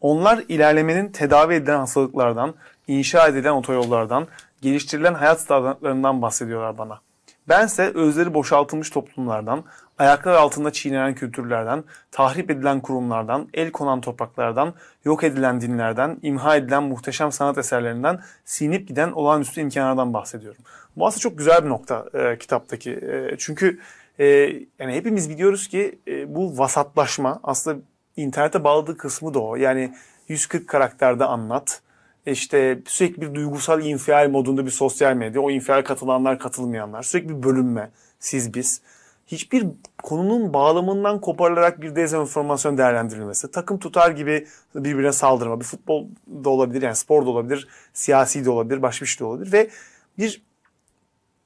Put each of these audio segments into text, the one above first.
Onlar ilerlemenin tedavi edilen hastalıklardan, inşa edilen otoyollardan, geliştirilen hayat standartlarından bahsediyorlar bana. Bense özleri boşaltılmış toplumlardan, ayaklar altında çiğnenen kültürlerden, tahrip edilen kurumlardan, el konan topraklardan, yok edilen dinlerden, imha edilen muhteşem sanat eserlerinden, sinip giden olağanüstü imkanlardan bahsediyorum. Bu aslında çok güzel bir nokta e, kitaptaki. E, çünkü e, yani hepimiz biliyoruz ki e, bu vasatlaşma aslında İnternete bağladığı kısmı da o. Yani 140 karakterde anlat. İşte sürekli bir duygusal infial modunda bir sosyal medya. O infial katılanlar katılmayanlar. Sürekli bir bölünme. Siz biz. Hiçbir konunun bağlamından koparılarak bir dezenformasyon değerlendirilmesi. Takım tutar gibi birbirine saldırma. Bir futbol da olabilir yani spor da olabilir. Siyasi de olabilir. Başka bir şey de olabilir. Ve bir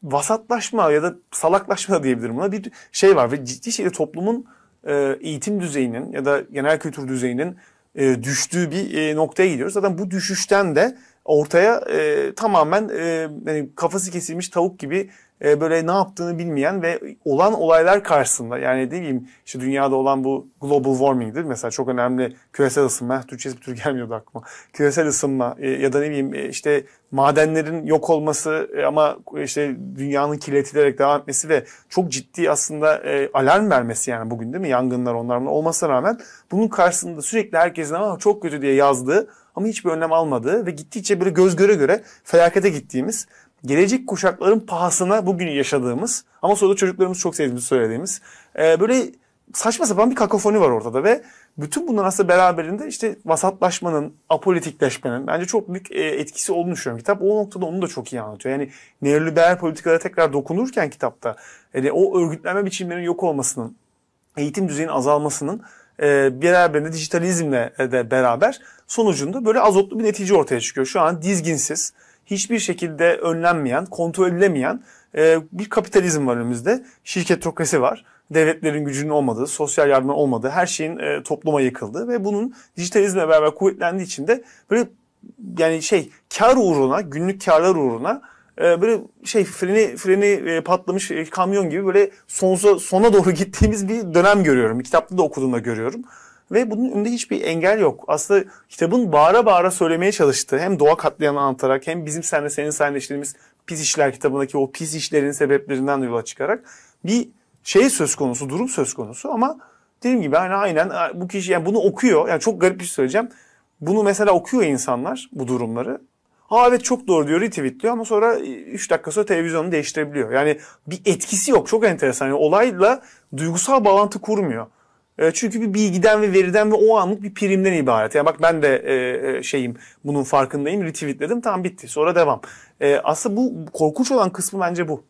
vasatlaşma ya da salaklaşma da diyebilirim buna bir şey var. Ve ciddi şekilde toplumun e, eğitim düzeyinin ya da genel kültür düzeyinin e, düştüğü bir e, noktaya gidiyoruz. Zaten bu düşüşten de ortaya tamamen hani kafası kesilmiş tavuk gibi e, böyle ne yaptığını bilmeyen ve olan olaylar karşısında yani ne diyeyim işte dünyada olan bu global warming'dir mesela çok önemli küresel ısınma Türkçesi bir tür gelmiyordu aklıma küresel ısınma e, ya da ne bileyim e, işte madenlerin yok olması e, ama işte dünyanın kirletilerek devam etmesi ve çok ciddi aslında alarm vermesi yani bugün değil mi yangınlar onlar olmasına rağmen bunun karşısında sürekli herkesin ama çok kötü diye yazdığı ama hiçbir önlem almadığı ve gittikçe böyle göz göre göre felakete gittiğimiz gelecek kuşakların pahasına bugün yaşadığımız ama sonra da çocuklarımız çok sevdiğimizi söylediğimiz e, böyle saçma sapan bir kakofoni var ortada ve bütün bunların aslında beraberinde işte vasatlaşmanın, apolitikleşmenin bence çok büyük e, etkisi olduğunu düşünüyorum. Kitap o noktada onu da çok iyi anlatıyor. Yani neoliberal politikalara tekrar dokunurken kitapta yani e, o örgütlenme biçimlerinin yok olmasının, eğitim düzeyinin azalmasının e, beraberinde dijitalizmle de beraber sonucunda böyle azotlu bir netice ortaya çıkıyor. Şu an dizginsiz, hiçbir şekilde önlenmeyen, kontrol edilemeyen e, bir kapitalizm var önümüzde. Şirketokrasi var. Devletlerin gücünün olmadığı, sosyal yardımın olmadığı, her şeyin e, topluma yıkıldığı ve bunun dijitalizmle beraber kuvvetlendiği için de böyle yani şey kar uğruna, günlük karlar uğruna e, böyle şey freni freni e, patlamış e, kamyon gibi böyle sonsuza sona doğru gittiğimiz bir dönem görüyorum. Kitapta da okuduğumda görüyorum ve bunun önünde hiçbir engel yok. Aslında kitabın bağıra bağıra söylemeye çalıştığı hem doğa katliamını anlatarak hem bizim senle senin senle işlediğimiz pis işler kitabındaki o pis işlerin sebeplerinden yola çıkarak bir şey söz konusu, durum söz konusu ama dediğim gibi hani aynen bu kişi yani bunu okuyor. Yani çok garip bir şey söyleyeceğim. Bunu mesela okuyor insanlar bu durumları. Ha evet çok doğru diyor retweetliyor ama sonra 3 e, dakika sonra televizyonu değiştirebiliyor. Yani bir etkisi yok çok enteresan. Yani olayla duygusal bağlantı kurmuyor. E, çünkü bir bilgiden ve veriden ve o anlık bir primden ibaret. Yani bak ben de e, e şeyim bunun farkındayım retweetledim tam bitti sonra devam. E, aslında bu korkunç olan kısmı bence bu.